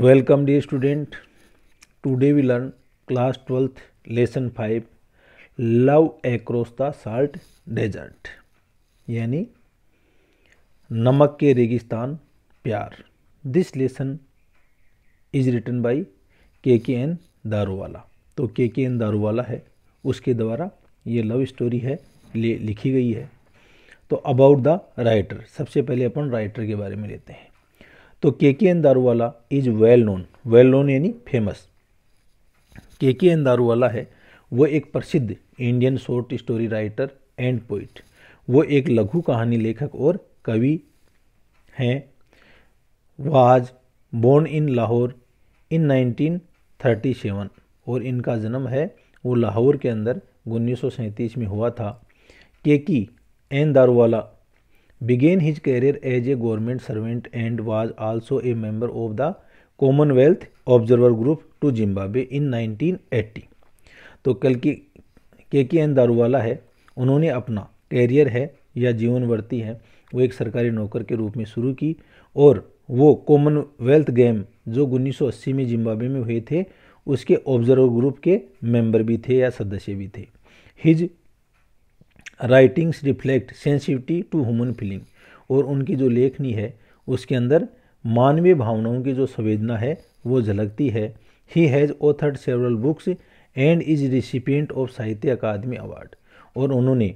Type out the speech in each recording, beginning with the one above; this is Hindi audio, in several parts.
welcome the student today we learn class twelfth lesson five love across the salt desert यानी नमक के रेगिस्तान प्यार this lesson is written by K K N Daruwalla तो के के एन दारूवाला है उसके द्वारा ये लव स्टोरी है लिखी गई है तो अबाउट द राइटर सबसे पहले अपन राइटर के बारे में लेते हैं तो K K N Daruwalla is well known well known यानी famous K K N Daruwalla है वो एक प्रसिद्ध Indian short story writer and poet वो एक लघु कहानी लेखक और कवि हैं was born in Lahore in 1937 और इनका जन्म है वो लाहौर के अंदर उन्नीस में हुआ था Keki N Daruwalla began his career as a government servant and was also a member of the commonwealth observer group to zimbabwe in 1980 तो कल की के के एन दारूवाला है उन्होंने अपना कैरियर है या जीवनवर्ती है वो एक सरकारी नौकर के रूप में शुरू की और वो कॉमनवेल्थ गेम जो उन्नीस सौ अस्सी में जिम्बाबे में हुए थे उसके ऑब्जर्वर ग्रुप के मेंबर भी थे या सदस्य भी थे his writings reflect sensitivity to human feeling और उनकी जो लेखनी है उसके अंदर मानवीय भावनाओं की जो संवेदना है वो झलकती है he has authored several books and is recipient of Sahitya Akademi award और उन्होंने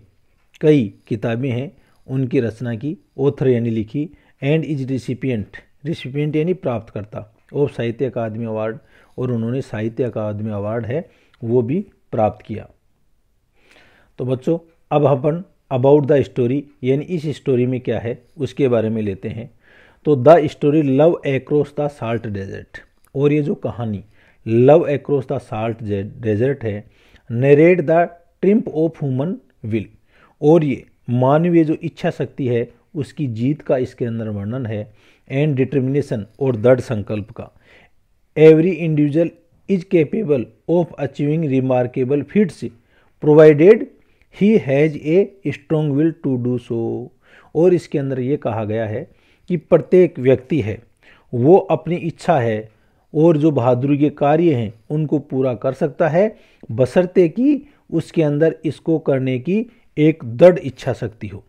कई किताबें हैं उनकी रचना की ऑथर यानी लिखी एंड इज रिसिपियंट रिसिपियंट यानी प्राप्तकर्ता ऑफ साहित्य अकादमी अवार्ड और उन्होंने साहित्य अकादमी अवार्ड है वो भी प्राप्त किया तो बच्चों अब अपन अबाउट द स्टोरी यानी इस स्टोरी में क्या है उसके बारे में लेते हैं तो the story love across the salt desert और ये जो कहानी love across the salt desert है narrate the triumph of human will और ये मानवीय जो इच्छा शक्ति है उसकी जीत का इसके अंदर वर्णन है एंड डिटर्मिनेशन और दृढ़ संकल्प का every individual is capable of achieving remarkable feats provided he has a strong will to do so और इसके अंदर ये कहा गया है कि प्रत्येक व्यक्ति है वो अपनी इच्छा है और जो बहादुरी के कार्य हैं उनको पूरा कर सकता है बसरते कि उसके अंदर इसको करने की एक दृढ़ इच्छा शक्ति हो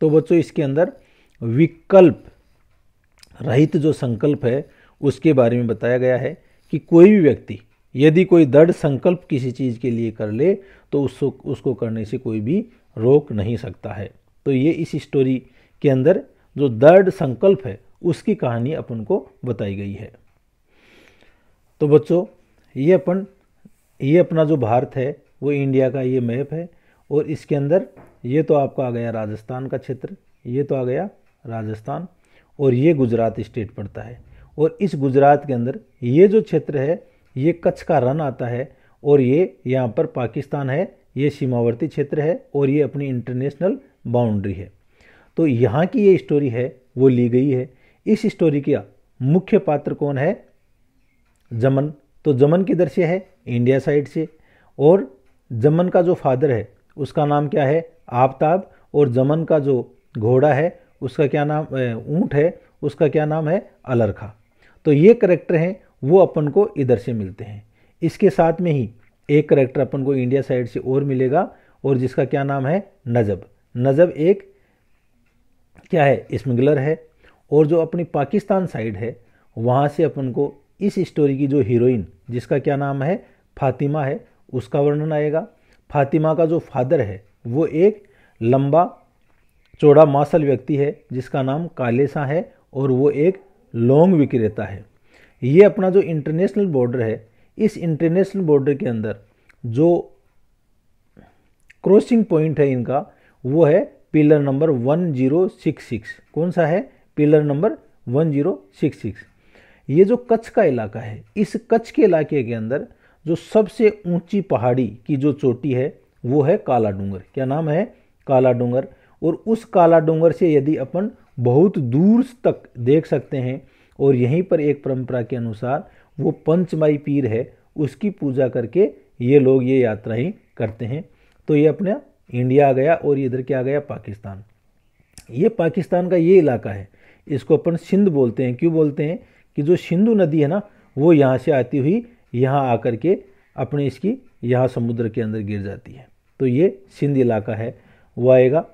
तो बच्चों इसके अंदर विकल्प रहित जो संकल्प है उसके बारे में बताया गया है कि कोई भी व्यक्ति यदि कोई दृढ़ संकल्प किसी चीज़ के लिए कर ले तो उसको उसको करने से कोई भी रोक नहीं सकता है तो ये इस स्टोरी के अंदर जो दृढ़ संकल्प है उसकी कहानी अपन को बताई गई है तो बच्चों ये अपन ये अपना जो भारत है वो इंडिया का ये मैप है और इसके अंदर ये तो आपका आ गया राजस्थान का क्षेत्र ये तो आ गया राजस्थान और ये गुजरात स्टेट पड़ता है और इस गुजरात के अंदर ये जो क्षेत्र है ये कच्छ का रन आता है और ये यहाँ पर पाकिस्तान है ये सीमावर्ती क्षेत्र है और ये अपनी इंटरनेशनल बाउंड्री है तो यहाँ की ये स्टोरी है वो ली गई है इस स्टोरी का मुख्य पात्र कौन है जमन तो जमन किधर से है इंडिया साइड से और जमन का जो फादर है उसका नाम क्या है आफताब और जमन का जो घोड़ा है उसका क्या नाम ऊँट है उसका क्या नाम है अलरखा तो ये करेक्टर हैं वो अपन को इधर से मिलते हैं इसके साथ में ही एक करेक्टर अपन को इंडिया साइड से और मिलेगा और जिसका क्या नाम है नजब नजब एक क्या है स्मगलर है और जो अपनी पाकिस्तान साइड है वहाँ से अपन को इस स्टोरी की जो हीरोइन जिसका क्या नाम है फातिमा है उसका वर्णन आएगा फातिमा का जो फादर है वो एक लंबा चौड़ा मासल व्यक्ति है जिसका नाम कालेसा है और वो एक लौंग विक्रेता है ये अपना जो इंटरनेशनल बॉर्डर है इस इंटरनेशनल बॉर्डर के अंदर जो क्रॉसिंग पॉइंट है इनका वो है पिलर नंबर 1066 कौन सा है पिलर नंबर 1066 ये जो कच्छ का इलाका है इस कच्छ के इलाके के अंदर जो सबसे ऊंची पहाड़ी की जो चोटी है वो है काला डूंगर क्या नाम है काला डूंगर और उस काला डूंगर से यदि अपन बहुत दूर तक देख सकते हैं और यहीं पर एक परंपरा के अनुसार वो पंचमाई पीर है उसकी पूजा करके ये लोग ये यात्रा ही करते हैं तो ये अपना इंडिया आ गया और इधर क्या आ गया पाकिस्तान ये पाकिस्तान का ये इलाका है इसको अपन सिंध बोलते हैं क्यों बोलते हैं कि जो सिंधु नदी है ना वो यहाँ से आती हुई यहाँ आकर के अपने इसकी यहाँ समुद्र के अंदर गिर जाती है तो ये सिंध इलाका है वो आएगा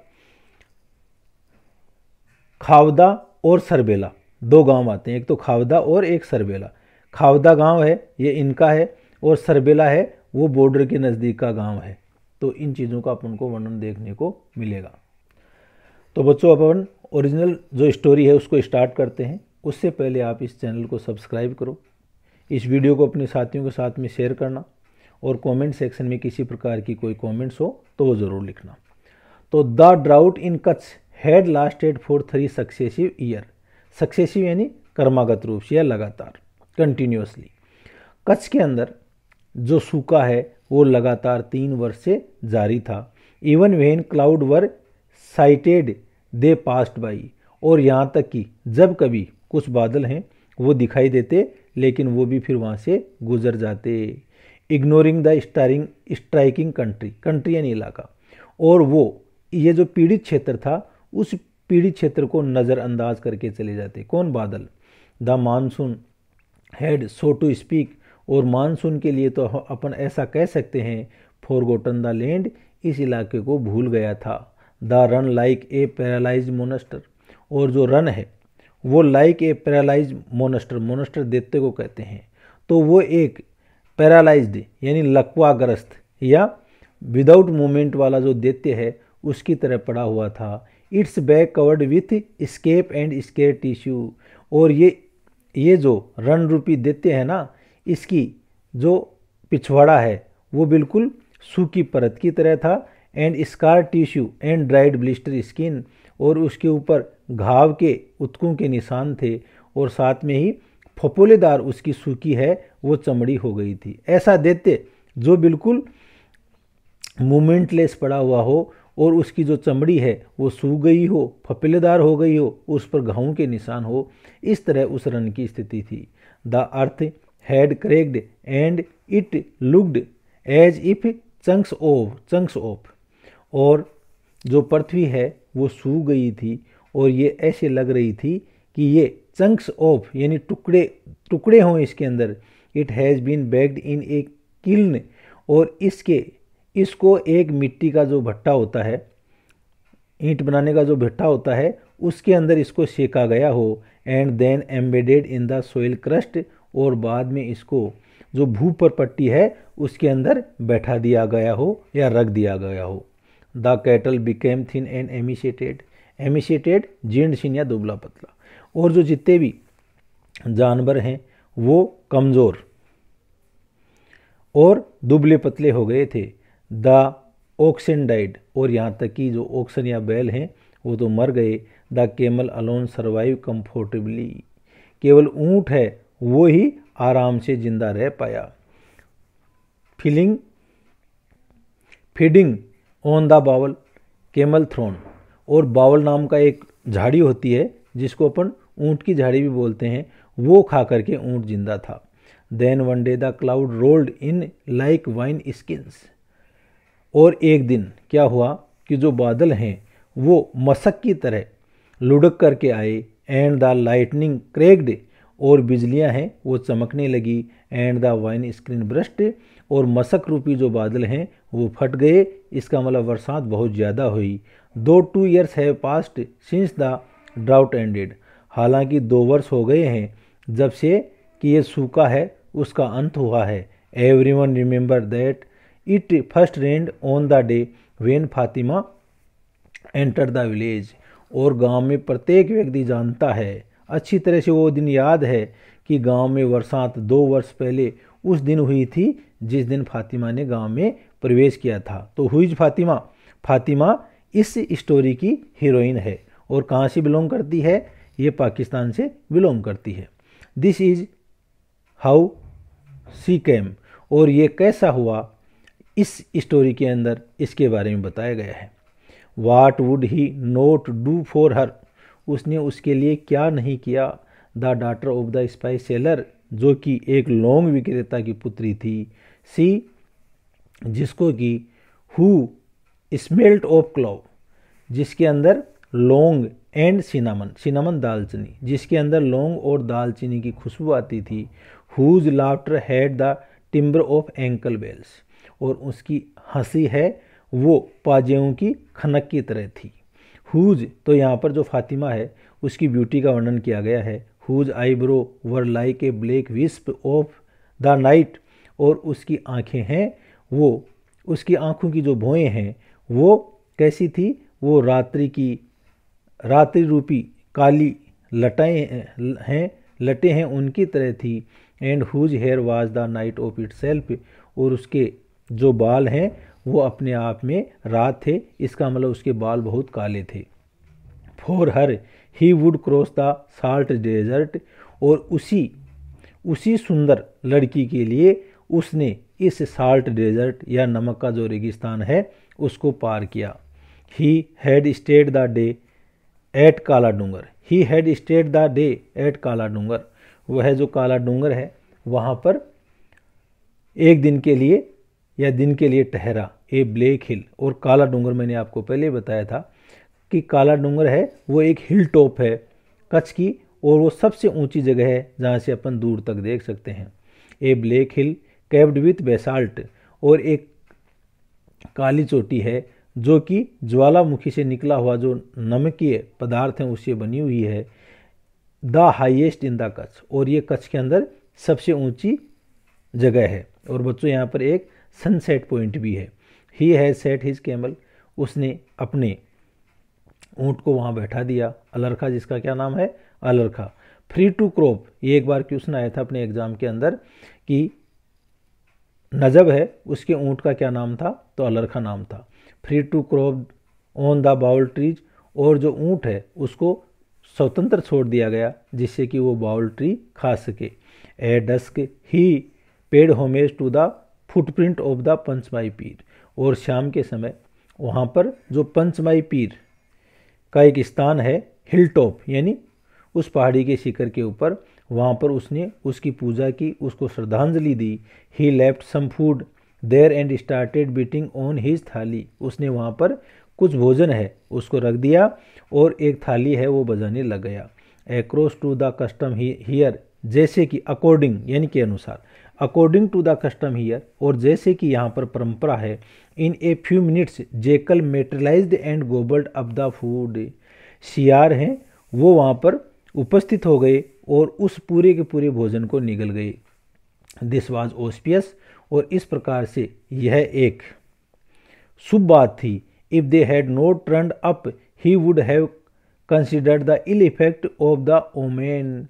खावदा और सरबेला दो गांव आते हैं एक तो खावदा और एक सरबेला खावदा गांव है ये इनका है और सरबेला है वो बॉर्डर के नज़दीक का गांव है तो इन चीज़ों का अपन को वर्णन देखने को मिलेगा तो बच्चों अपन ओरिजिनल जो स्टोरी है उसको स्टार्ट करते हैं उससे पहले आप इस चैनल को सब्सक्राइब करो इस वीडियो को अपने साथियों के साथ में शेयर करना और कमेंट सेक्शन में किसी प्रकार की कोई कमेंट्स हो तो वो ज़रूर लिखना तो the drought in Kutch had lasted for three successive year successive यानी कर्मागत रूप से या लगातार कंटिन्यूसली कच्छ के अंदर जो सूखा है वो लगातार तीन वर्ष से जारी था even when cloud were sighted they passed by और यहाँ तक कि जब कभी कुछ बादल हैं वो दिखाई देते लेकिन वो भी फिर वहाँ से गुजर जाते ignoring the staring striking country country यानी इलाका और वो ये जो पीड़ित क्षेत्र था उस पीड़ित क्षेत्र को नज़रअंदाज करके चले जाते कौन बादल the monsoon had so to speak और मानसून के लिए तो अपन ऐसा कह सकते हैं फॉरगोटन द लैंड इस इलाके को भूल गया था the Rann like a paralyse monster और जो रन है वो लाइक ए पैरालाइज मोनस्टर मोनस्टर देते को कहते हैं तो वो एक पैरालाइज्ड यानी लकवाग्रस्त या विदाउट मूवमेंट वाला जो देते है उसकी तरह पड़ा हुआ था its back covered with scab and scar tissue और ये ये जो रन रूपी देते हैं ना इसकी जो पिछवाड़ा है वो बिल्कुल सूखी परत की तरह था and scar tissue and dried blister skin और उसके ऊपर घाव के उत्कों के निशान थे और साथ में ही फपोलेदार उसकी सूखी है वो चमड़ी हो गई थी ऐसा देते जो बिल्कुल मूमेंटलेस पड़ा हुआ हो और उसकी जो चमड़ी है वो सूख गई हो फपिलेदार हो गई हो उस पर घाव के निशान हो इस तरह उस रन की स्थिति थी the earth had cracked and it looked as if chunks of chunks of और जो पृथ्वी है वो सूख गई थी और ये ऐसे लग रही थी कि ये चंक्स ऑफ यानी टुकड़े टुकड़े हों इसके अंदर it has been baked in a kiln और इसके इसको एक मिट्टी का जो भट्टा होता है ईंट बनाने का जो भट्टा होता है उसके अंदर इसको सेका गया हो and then embedded in the soil crust और बाद में इसको जो भू पर पट्टी है उसके अंदर बैठा दिया गया हो या रख दिया गया हो the cattle became thin and emaciated emaciated जीर्ण छीन या दुबला पतला और जो जितने भी जानवर हैं वो कमज़ोर और दुबले पतले हो गए थे द ऑक्सन डाइड और यहाँ तक कि जो ऑक्सन या बैल हैं वो तो मर गए the camel alone survive comfortably केवल ऊँट है वो ही आराम से जिंदा रह पाया feeling feeding on the bawal camel thorn और बावल नाम का एक झाड़ी होती है जिसको अपन ऊँट की झाड़ी भी बोलते हैं वो खा करके ऊँट जिंदा था then one day the cloud rolled in like wine skins और एक दिन क्या हुआ कि जो बादल हैं वो मशक की तरह लुढ़क करके आए एंड द लाइटनिंग क्रेक्ड और बिजलियां हैं वो चमकने लगी and the wine screen burst और मशक रूपी जो बादल हैं वो फट गए इसका मतलब बरसात बहुत ज़्यादा हुई though two years have passed since the drought ended हालांकि दो वर्ष हो गए हैं जब से कि ये सूखा है उसका अंत हुआ है everyone remember that it first rained on the day when Fatima enter the village और गांव में प्रत्येक व्यक्ति जानता है अच्छी तरह से वो दिन याद है कि गांव में बरसात दो वर्ष पहले उस दिन हुई थी जिस दिन फातिमा ने गांव में प्रवेश किया था तो हुईज फातिमा फातिमा इस स्टोरी की हीरोइन है और कहाँ से बिलोंग करती है ये पाकिस्तान से बिलोंग करती है this is how she came और ये कैसा हुआ इस स्टोरी के अंदर इसके बारे में बताया गया है what would he not do for her उसने उसके लिए क्या नहीं किया the daughter of the spice seller जो कि एक लॉन्ग विक्रेता की पुत्री थी सी जिसको कि हु स्मेल्ट ऑफ क्लॉव जिसके अंदर लौंग एंड सिनामन सिनामन दालचीनी जिसके अंदर लौंग और दालचीनी की खुशबू आती थी whose laughter had the timbre of ankle bells और उसकी हंसी है वो पाजेओं की खनक की तरह थी हुज तो यहाँ पर जो फातिमा है उसकी ब्यूटी का वर्णन किया गया है whose eyebrow were like a black wisp of the night और उसकी आँखें हैं वो उसकी आँखों की जो भोएँ हैं वो कैसी थी वो रात्रि की रात्रि रूपी काली लटाएँ हैं लटे हैं उनकी तरह थी and whose hair was the night ऑफ इट सेल्फ और उसके जो बाल हैं वो अपने आप में रात थे इसका मतलब उसके बाल बहुत काले थे for her he would cross the salt desert और उसी उसी सुंदर लड़की के लिए उसने इस साल्ट डेजर्ट या नमक का जो रेगिस्तान है उसको पार किया he had stayed the day at Kala Dungar he had stayed the day at Kala Dungar वह जो काला डूंगर है वहाँ पर एक दिन के लिए या दिन के लिए ठहरा ए ब्लैक हिल और काला डूंगर मैंने आपको पहले बताया था कि काला डूंगर है वो एक हिल टॉप है कच्छ की और वो सबसे ऊंची जगह है जहाँ से अपन दूर तक देख सकते हैं a black hill carved with basalt और एक काली चोटी है जो कि ज्वालामुखी से निकला हुआ जो नमकीय पदार्थ है उससे बनी हुई है the highest in the Kutch और ये कच्छ के अंदर सबसे ऊंची जगह है और बच्चों यहाँ पर एक सनसेट पॉइंट भी है he has set his camel उसने अपने ऊँट को वहाँ बैठा दिया अलरखा जिसका क्या नाम है अलरखा फ्री टू क्रॉप ये एक बार क्वेश्चन आया था अपने एग्ज़ाम के अंदर कि नजब है उसके ऊँट का क्या नाम था तो अलरखा नाम था free to crop on the bawal trees और जो ऊँट है उसको स्वतंत्र छोड़ दिया गया जिससे कि वो बाउल ट्री खा सके at dusk he paid homage to the footprint of the Panchmai Pir और शाम के समय वहाँ पर जो पंचमाई पीर का एक स्थान है हिल टॉप यानी उस पहाड़ी के शिखर के ऊपर वहाँ पर उसने उसकी पूजा की उसको श्रद्धांजलि दी he left some food there and started beating on his thali उसने वहाँ पर कुछ भोजन है उसको रख दिया और एक थाली है वो बजाने लग गया across to the custom here जैसे कि अकॉर्डिंग यानी के अनुसार according to the custom here और जैसे कि यहाँ पर परंपरा है in a few minutes jackal materialised and gobbled up the food सियार हैं वो वहाँ पर उपस्थित हो गए और उस पूरे के पूरे भोजन को निगल गए दिस वॉज ओस्पियस और इस प्रकार से यह एक शुभ बात थी if they had not turned up he would have considered the ill effect of the omen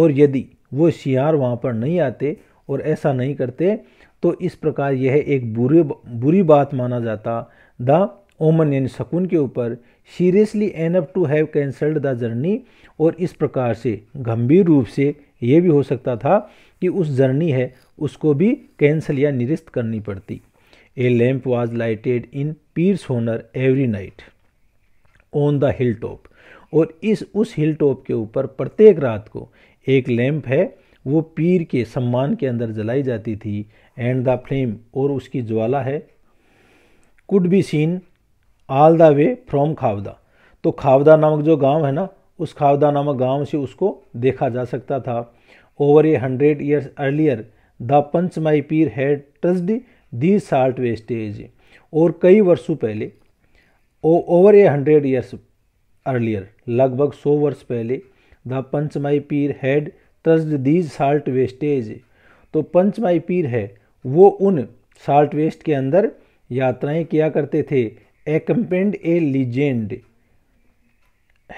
और यदि वो शियार वहाँ पर नहीं आते और ऐसा नहीं करते तो इस प्रकार यह एक बुरे बुरी बात माना जाता द ओमन यानी शकुन के ऊपर seriously enough to have cancelled the journey और इस प्रकार से गंभीर रूप से यह भी हो सकता था कि उस जर्नी है उसको भी कैंसिल या निरस्त करनी पड़ती a lamp was lighted in Pir's honour every night on the hill top और इस उस हिल टॉप के ऊपर प्रत्येक रात को एक लैम्प है वो पीर के सम्मान के अंदर जलाई जाती थी एंड द फ्लेम और उसकी ज्वाला है could be seen all the way from Khavda तो खावदा नामक जो गांव है ना उस खावदा नामक गांव से उसको देखा जा सकता था over a hundred years earlier the Panchmai Pir had crossed the salt wastage और कई वर्षों पहले over a hundred years earlier लगभग सौ वर्ष पहले the Panchmai Pir had crossed these salt wastage तो पंचमाई पीर है वो उन साल्ट वेस्ट के अंदर यात्राएं किया करते थे accompanied a legend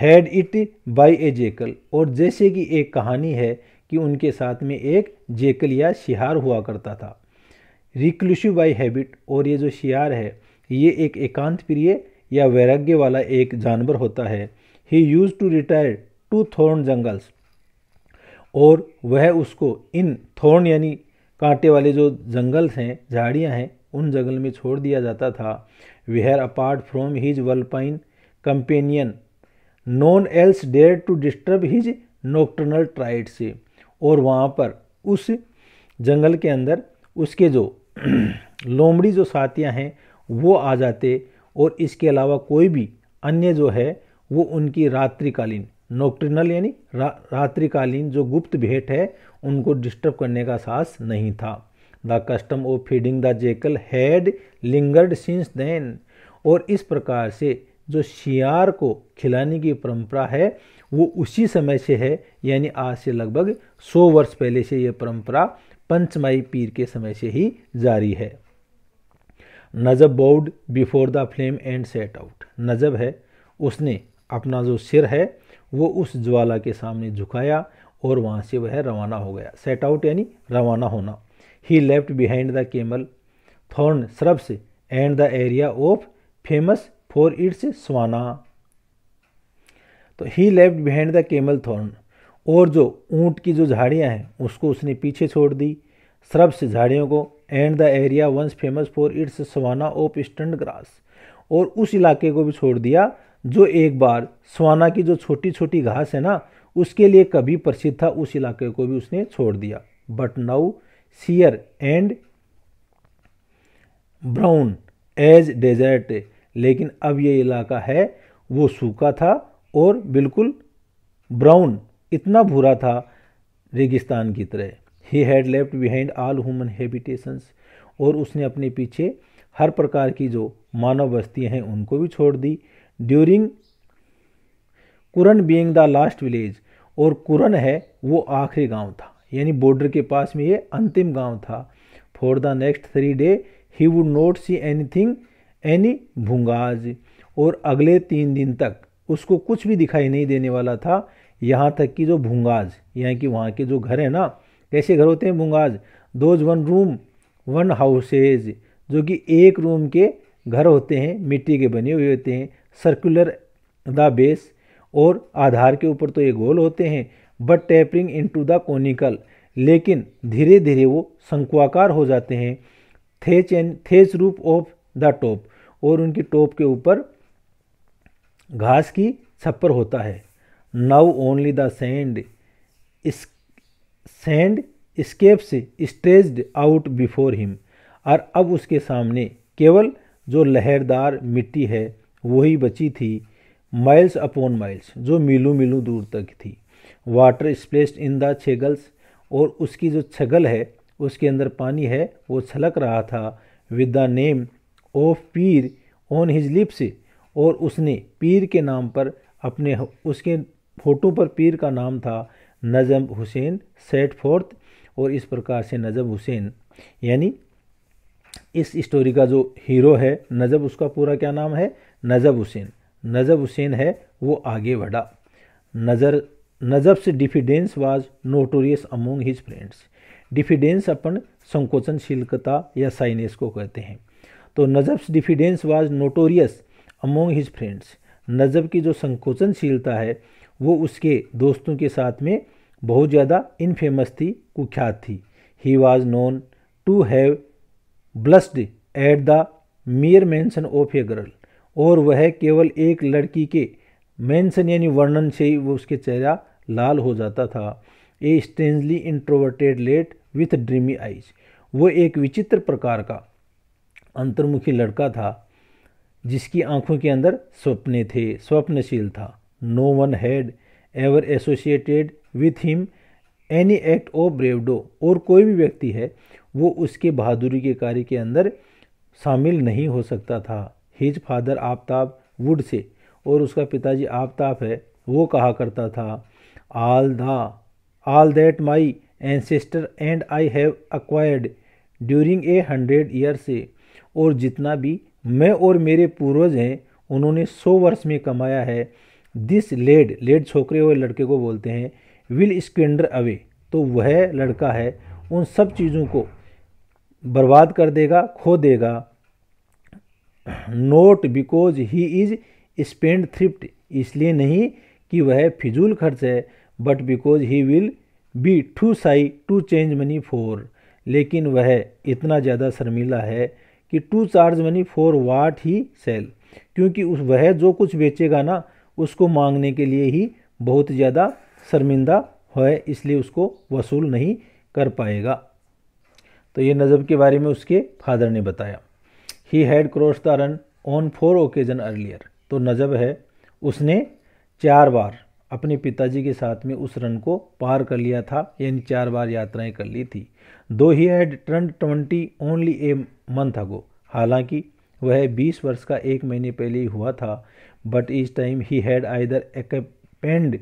had it by a jackal और जैसे कि एक कहानी है कि उनके साथ में एक जेकल या शिहार हुआ करता था रिक्लूसिव बाई हैबिट और ये जो शिहार है ये एक एकांत प्रिय या वैराग्य वाला एक जानवर होता है he used to retire to thorn jungles और वह उसको इन थोर्न यानी कांटे वाले जो जंगल हैं झाड़ियाँ हैं उन जंगल में छोड़ दिया जाता था where apart from his vulpine companion none else dare to disturb his nocturnal tryst और वहाँ पर उस जंगल के अंदर उसके जो लोमड़ी जो साथियाँ हैं वो आ जाते और इसके अलावा कोई भी अन्य जो है वो उनकी रात्रिकालीन नोक्ट्रिनल यानी रा, रात्रिकालीन जो गुप्त भेंट है उनको डिस्टर्ब करने का साहस नहीं था the custom of feeding the jackal had lingered since then और इस प्रकार से जो शियार को खिलाने की परंपरा है वो उसी समय से है यानी आज से लगभग 100 वर्ष पहले से यह परंपरा पंचमाई पीर के समय से ही जारी है Najab bowed before the flame and set out Najab है उसने अपना जो सिर है वो उस ज्वाला के सामने झुकाया और वहाँ से वह रवाना हो गया सेट आउट यानी रवाना होना he left behind the camel thorn shrubs and the area of famous for its savanna तो he left behind the camel thorn और जो ऊंट की जो झाड़ियाँ हैं उसको उसने पीछे छोड़ दी श्रब्स झाड़ियों को and the area once famous for its savanna of stunted grass और उस इलाके को भी छोड़ दिया जो एक बार स्वाना की जो छोटी छोटी घास है ना उसके लिए कभी प्रसिद्ध था उस इलाके को भी उसने छोड़ दिया but now sere and brown as desert लेकिन अब ये इलाका है वो सूखा था और बिल्कुल ब्राउन इतना भूरा था रेगिस्तान की तरह he had left behind all human habitations और उसने अपने पीछे हर प्रकार की जो मानव बस्तियाँ हैं उनको भी छोड़ दी during Kuran being the last village और कुरन है वो आखिरी गांव था यानी बॉर्डर के पास में ये अंतिम गांव था for the next three day he would not see anything any bhungas और अगले तीन दिन तक उसको कुछ भी दिखाई नहीं देने वाला था यहाँ तक कि जो भूंगाज यानी कि वहाँ के जो घर हैं ना कैसे घर होते हैं bhungas those one room one houses जो कि एक रूम के घर होते हैं मिट्टी के बने हुए होते हैं सर्कुलर द बेस और आधार के ऊपर तो ये गोल होते हैं but tapering to the conical लेकिन धीरे धीरे वो शंकुआकार हो जाते हैं थेच एन थेच रूप ऑफ द टॉप और उनकी टॉप के ऊपर घास की छप्पर होता है now only the sandscapes stretched out before him और अब उसके सामने केवल जो लहरदार मिट्टी है वही बची थी माइल्स अपॉन माइल्स जो मिलू मिलू दूर तक थी वाटर स्प्लेस्ड इन द छेगल्स और उसकी जो छगल है उसके अंदर पानी है वो छलक रहा था with the name of Pir on his lips और उसने पीर के नाम पर अपने उसके फोटो पर पीर का नाम था नजम हुसैन सेट फोर्थ और इस प्रकार से नजम हुसैन यानी इस स्टोरी का जो हीरो है नजब उसका पूरा क्या नाम है नज़ब हुसैन नज़ब हुसैन है वो आगे बढ़ा नज़र नज़ब से diffidence was notorious among his friends diffidence अपन संकोचनशीलता या साइनेस को कहते हैं तो Najab's diffidence was notorious among his friends Najab की जो संकोचनशीलता है वो उसके दोस्तों के साथ में बहुत ज़्यादा इनफेमस थी कुख्यात थी he was known to have blushed at the mere mention of a girl और वह केवल एक लड़की के मेंशन यानी वर्णन से ही वो उसके चेहरा लाल हो जाता था a strangely introverted lad with dreamy eyes वो एक विचित्र प्रकार का अंतर्मुखी लड़का था जिसकी आंखों के अंदर स्वप्ने थे स्वप्नशील था no one had ever associated with him any act of bravado और कोई भी व्यक्ति है वो उसके बहादुरी के कार्य के अंदर शामिल नहीं हो सकता था his father Aftab would say और उसका पिताजी आफ्ताब है वो कहा करता था all the all that my ancestor and I have acquired during a hundred years और जितना भी मैं और मेरे पूर्वज हैं उन्होंने सौ वर्ष में कमाया है दिस लेड लेड छोकरे हुए लड़के को बोलते हैं विल स्क्विंडर अवे तो वह लड़का है उन सब चीज़ों को बर्बाद कर देगा खो देगा not because he is spendthrift इसलिए नहीं कि वह फिजूल खर्च है but because he will be too shy to change money for लेकिन वह इतना ज़्यादा शर्मिला है कि to charge money for what he sell क्योंकि उस वह जो कुछ बेचेगा ना उसको मांगने के लिए ही बहुत ज़्यादा शर्मिंदा है इसलिए उसको वसूल नहीं कर पाएगा तो ये नज़ब के बारे में उसके फादर ने बताया he had cross the Rann on four occasion earlier तो नजब है उसने चार बार अपने पिताजी के साथ में उस रन को पार कर लिया था यानी चार बार यात्राएं कर ली थी though he had turn twenty only a month ago हालांकि वह 20 वर्ष का एक महीने पहले ही हुआ था but this time he had either accompanied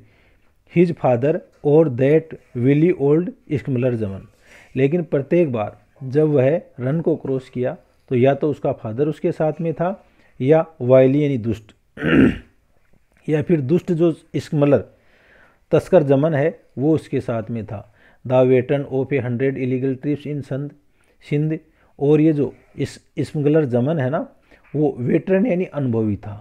his father और that wily old smuggler Jaman लेकिन प्रत्येक बार जब वह रन को क्रॉस किया तो या तो उसका फादर उसके साथ में था या वायली यानी दुष्ट या फिर दुष्ट जो स्मलर मतलब तस्कर जमन है वो उसके साथ में था the veteran of a hundred illegal trips in संद सिंध और ये जो इस स्मगलर जमन है ना वो वेटरन यानी अनुभवी था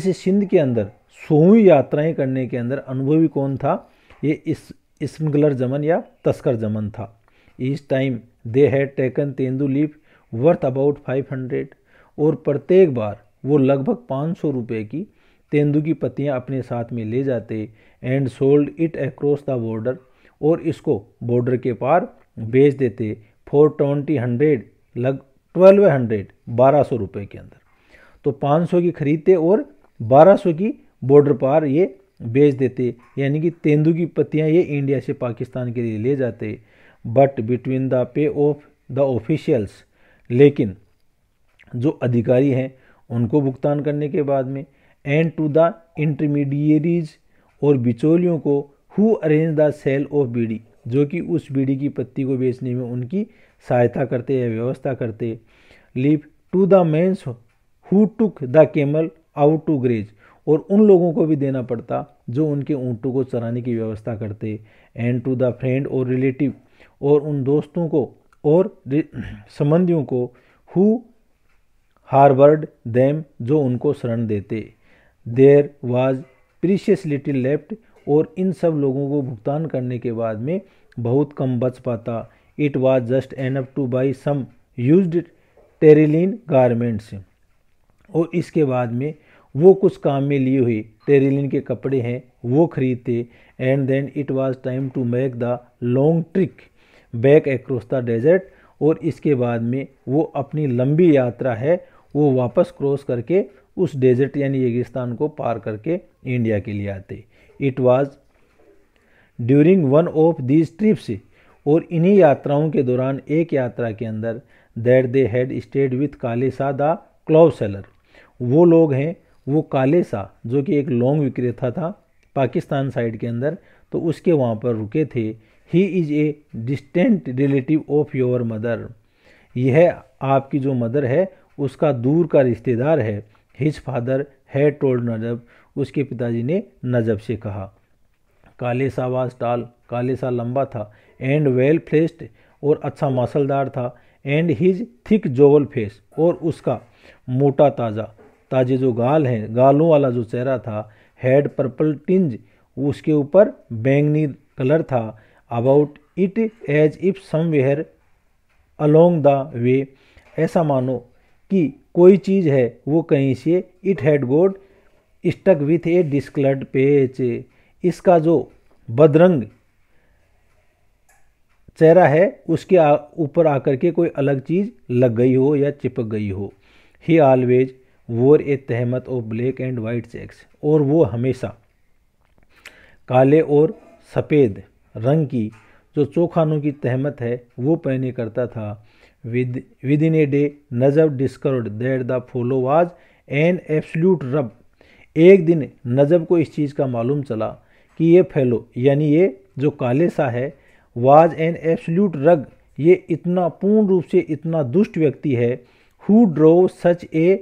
इस सिंध के अंदर सोई यात्राएं करने के अंदर अनुभवी कौन था ये इस स्मगलर जमन या तस्कर जमन था this time they had taken tendu leaf worth about 500 और प्रत्येक बार वो लगभग पाँच सौ रुपये की तेंदू की पत्तियाँ अपने साथ में ले जाते and sold it across the border और इसको बॉर्डर के पार बेच देते फोर ट्वेंटी हंड्रेड लग ट्वेल्व हंड्रेड बारह सौ रुपये के अंदर तो पाँच सौ की खरीदते और बारह सौ की बॉर्डर पार ये बेच देते यानी कि तेंदू की पत्तियाँ ये इंडिया से पाकिस्तान के लिए ले जाते but between the pay of the officials लेकिन जो अधिकारी हैं उनको भुगतान करने के बाद में एंड टू द इंटरमीडिएरीज और बिचौलियों को who arrange the sale of bidi जो कि उस बीड़ी की पत्ती को बेचने में उनकी सहायता करते या व्यवस्था करते leave to the men's who took the camel out to graze और उन लोगों को भी देना पड़ता जो उनके ऊँटों को चराने की व्यवस्था करते एंड टू द फ्रेंड और रिलेटिव और उन दोस्तों को और संबंधियों को हु हार्वर्ड देम जो उनको शरण देते there was precious little left और इन सब लोगों को भुगतान करने के बाद में बहुत कम बच पाता it was just up to buy some used Terylene garments और इसके बाद में वो कुछ काम में लिए हुए टेरिलिन के कपड़े हैं वो खरीदते and then it was time to make the long trek back across the desert और इसके बाद में वो अपनी लंबी यात्रा है वो वापस क्रॉस करके उस डेजर्ट यानी रेगिस्तान को पार करके इंडिया के लिए आते it was during one of these trips और इन्हीं यात्राओं के दौरान एक यात्रा के अंदर that they had stayed with Kalesa the cloth seller वो लोग हैं वो कालेसा जो कि एक लॉन्ग विक्रेता था पाकिस्तान साइड के अंदर तो उसके वहाँ पर रुके थे he is a distant relative of your mother यह आपकी जो मदर है उसका दूर का रिश्तेदार है his father had told Najab उसके पिताजी ने नजब से कहा काले सा आवाज टाल काले सा लंबा था एंड वेल फ्लेस्ड और अच्छा मसलदार था and his thick jowled face और उसका मोटा ताज़ा ताजे जो गाल हैं गालों वाला जो चेहरा था हेड पर्पल टिंज उसके ऊपर बैंगनी कलर था about it as if somewhere along the way ऐसा मानो कि कोई चीज़ है वो कहीं से it had got stuck with a discoloured page इसका जो बदरंग चेहरा है उसके ऊपर आकर के कोई अलग चीज़ लग गई हो या चिपक गई हो he always wore a tehmat of black and white checks और वो हमेशा काले और सफ़ेद रंग की जो चोखानों की तहमत है वो पहने करता था with within a day Najab discovered that the fellow was an absolute rogue एक दिन नजब को इस चीज़ का मालूम चला कि ये फैलो यानी ये जो काले सा है वाज एन एब्सल्यूट रग ये इतना पूर्ण रूप से इतना दुष्ट व्यक्ति है who drove such a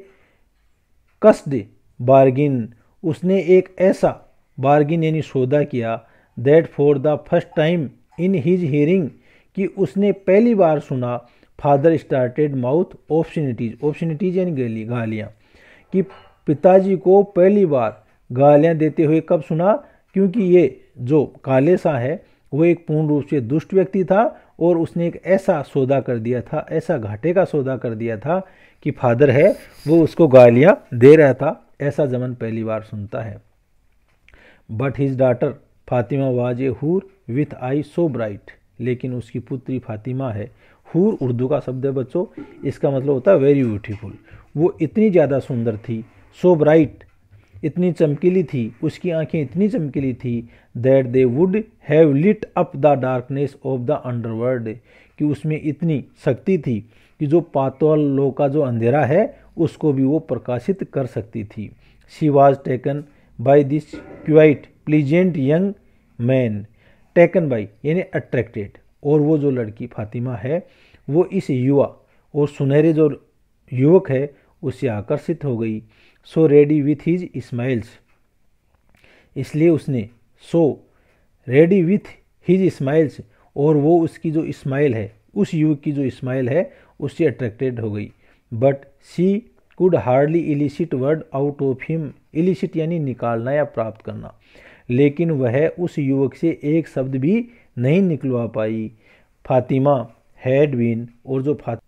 cursed bargain उसने एक ऐसा बारगिन यानी सौदा किया that for the first time in his hearing कि उसने पहली बार सुना father started mouth obscenities obscenities यानी गली गालियाँ कि पिताजी को पहली बार गालियाँ देते हुए कब सुना क्योंकि ये जो काले सा है वो एक पूर्ण रूप से दुष्ट व्यक्ति था और उसने एक ऐसा सौदा कर दिया था ऐसा घाटे का सौदा कर दिया था कि फादर है वो उसको गालियाँ दे रहा था ऐसा जमन पहली बार सुनता है but his daughter Fatima was a hoor with I so bright लेकिन उसकी पुत्री फातिमा है हूर उर्दू का शब्द है बच्चों इसका मतलब होता है वेरी ब्यूटीफुल वो इतनी ज़्यादा सुंदर थी सो ब्राइट इतनी चमकीली थी उसकी आंखें इतनी चमकीली थी that they would have lit up the darkness of the underworld कि उसमें इतनी शक्ति थी कि जो पातौल का जो अंधेरा है उसको भी वो प्रकाशित कर सकती थी she was taken by this quite pleasant young man taken by यानी अट्रैक्टेड और वो जो लड़की फातिमा है वो इस युवा और सुनहरे जो युवक है उससे आकर्षित हो गई so ready with his smiles इसलिए उसने so ready with his smiles और वो उसकी जो स्माइल है उस युवक की जो स्माइल है उससे अट्रैक्टेड हो गई but she could hardly elicit word out of him elicit यानी निकालना या प्राप्त करना लेकिन वह उस युवक से एक शब्द भी नहीं निकलवा पाई फातिमा हैड बीन और जो फात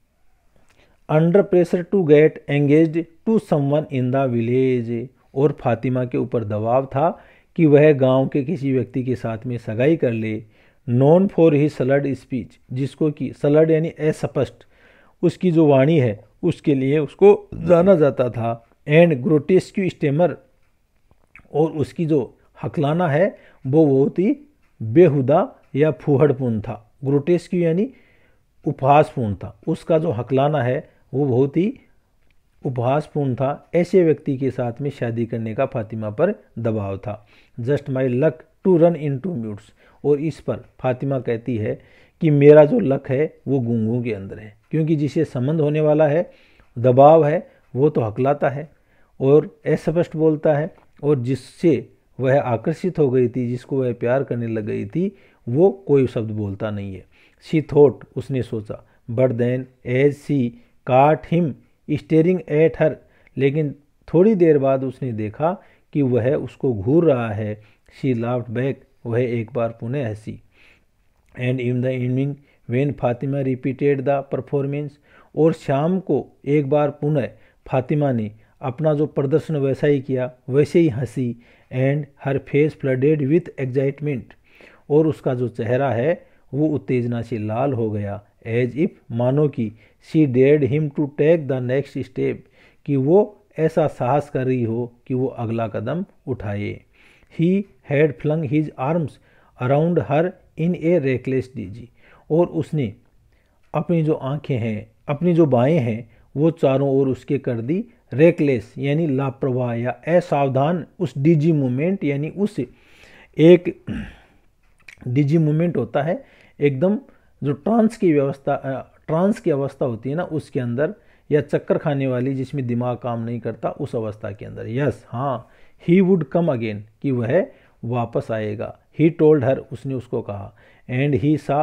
under pressure to get engage to someone in the village और फातिमा के ऊपर दबाव था कि वह गांव के किसी व्यक्ति के साथ में सगाई कर ले known for he slurred speech जिसको कि सलड यानी अस्पष्ट उसकी जो वाणी है उसके लिए उसको जाना जाता था एंड ग्रोटेस्क्यू स्टेमर और उसकी जो हकलाना है वो बहुत ही बेहुदा या फूहड़पूर्ण था ग्रोटेस्क यानी उपहासपूर्ण था उसका जो हकलाना है वो बहुत ही उपहासपूर्ण था ऐसे व्यक्ति के साथ में शादी करने का फातिमा पर दबाव था just my luck to run in to mutes और इस पर फातिमा कहती है कि मेरा जो लक है वो गूंगों के अंदर है क्योंकि जिसे संबंध होने वाला है दबाव है वो तो हकलाता है और अस्पष्ट बोलता है और जिससे वह आकर्षित हो गई थी जिसको वह प्यार करने लग गई थी वो कोई शब्द बोलता नहीं है सी थॉट उसने सोचा बट देन एज सी काट हिम स्टेयरिंग एट हर लेकिन थोड़ी देर बाद उसने देखा कि वह उसको घूर रहा है शी लाफ्ट बैक वह एक बार पुनः हंसी and in the evening when Fatima repeated the performance और शाम को एक बार पुनः फातिमा ने अपना जो प्रदर्शन वैसा ही किया वैसे ही हंसी and her face flooded with excitement और उसका जो चेहरा है वो उत्तेजना से लाल हो गया एज इफ मानो कि सी डेड him to take the next step कि वो ऐसा साहस कर रही हो कि वो अगला कदम उठाए he had flung his arms around her in a reckless daze और उसने अपनी जो आंखें हैं अपनी जो बाएं हैं वो चारों ओर उसके कर दी रेकलेस यानी लापरवाह या असावधान उस डिजी मोमेंट यानी उस एक डिजी मूवमेंट होता है एकदम जो ट्रांस की व्यवस्था ट्रांस की अवस्था होती है ना उसके अंदर या चक्कर खाने वाली जिसमें दिमाग काम नहीं करता उस अवस्था के अंदर यस हाँ ही वुड कम अगेन कि वह वापस आएगा ही टोल्ड हर उसने उसको कहा and he saw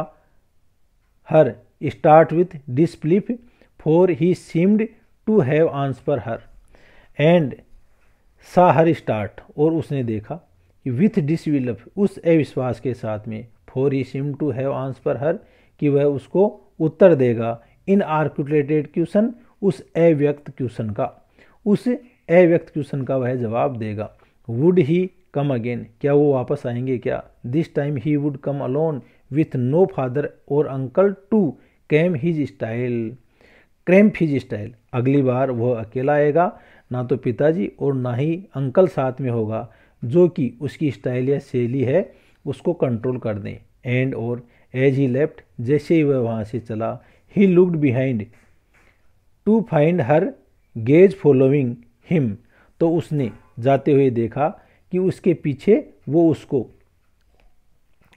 her start with disbelief for he seemed to have answers for her and सा हर स्टार्ट और उसने देखा कि विथ डिसविलप उस अविश्वास के साथ में for he seem to have answers for her कि वह उसको उत्तर देगा इन आर्कुलेटेड क्वेश्चन उस अव्यक्त क्वेश्चन का उस अव्यक्त क्वेश्चन का वह जवाब देगा वुड ही कम अगेन क्या वो वापस आएंगे क्या this time he would come alone with no father or uncle to cramp his style cramp his style अगली बार वह अकेला आएगा ना तो पिताजी और ना ही अंकल साथ में होगा जो कि उसकी स्टाइल या शैली है उसको कंट्रोल कर दें एंड और एज ही लेफ्ट जैसे ही वह वहाँ से चला he looked behind to find her gaze following him तो उसने जाते हुए देखा कि उसके पीछे वो उसको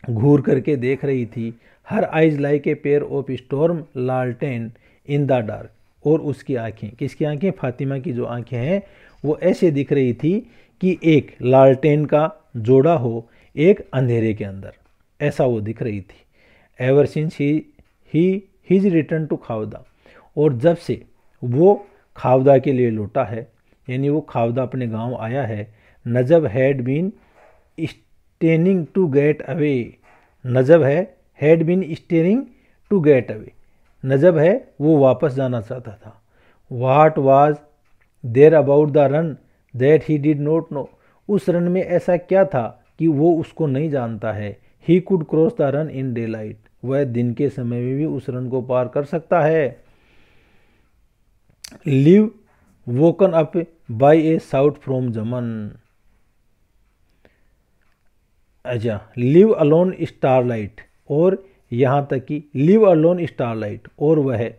घूर करके देख रही थी her eyes like a pair of storm लालटेन इन द डार्क और उसकी आंखें किसकी आंखें फातिमा की जो आंखें हैं वो ऐसे दिख रही थी कि एक लालटेन का जोड़ा हो एक अंधेरे के अंदर ऐसा वो दिख रही थी ever since he he his return to Khavda और जब से वो खावदा के लिए लौटा है यानी वो खावदा अपने गांव आया है Najab had been straining to get away Najab है had been straining to get away Najab है वो वापस जाना चाहता था what was there about the Rann that he did not know उस रन में ऐसा क्या था कि वो उसको नहीं जानता है he could cross the Rann in daylight वह दिन के समय में भी उस रन को पार कर सकता है लिव woken up by a shout from Jaman अच्छा लिव अलोन स्टार लाइट और यहाँ तक कि लिव अलोन स्टारलाइट और वह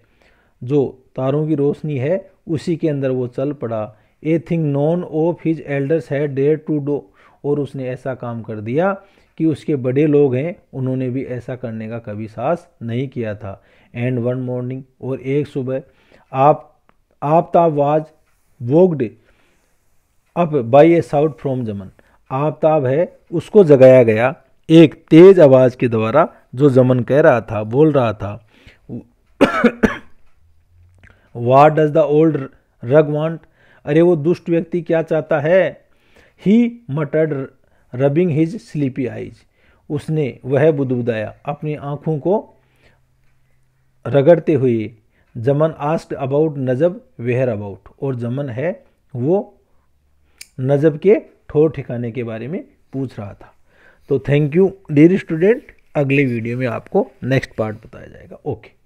जो तारों की रोशनी है उसी के अंदर वो चल पड़ा a thing none of his elders had dare to do और उसने ऐसा काम कर दिया कि उसके बड़े लोग हैं उन्होंने भी ऐसा करने का कभी साहस नहीं किया था एंड वन मॉर्निंग और एक सुबह आप Aftab was woken up by a shout from Jaman Aftab है उसको जगाया गया एक तेज आवाज़ के द्वारा जो जमन कह रहा था बोल रहा था what does the old rogue want अरे वो दुष्ट व्यक्ति क्या चाहता है he muttered rubbing his sleepy eyes उसने वह बुदबुदाया अपनी आंखों को रगड़ते हुए Jaman asked about Najab whereabouts और जमन है वो नजब के ठोर ठिकाने के बारे में पूछ रहा था तो थैंक यू डियर स्टूडेंट अगले वीडियो में आपको नेक्स्ट पार्ट बताया जाएगा ओके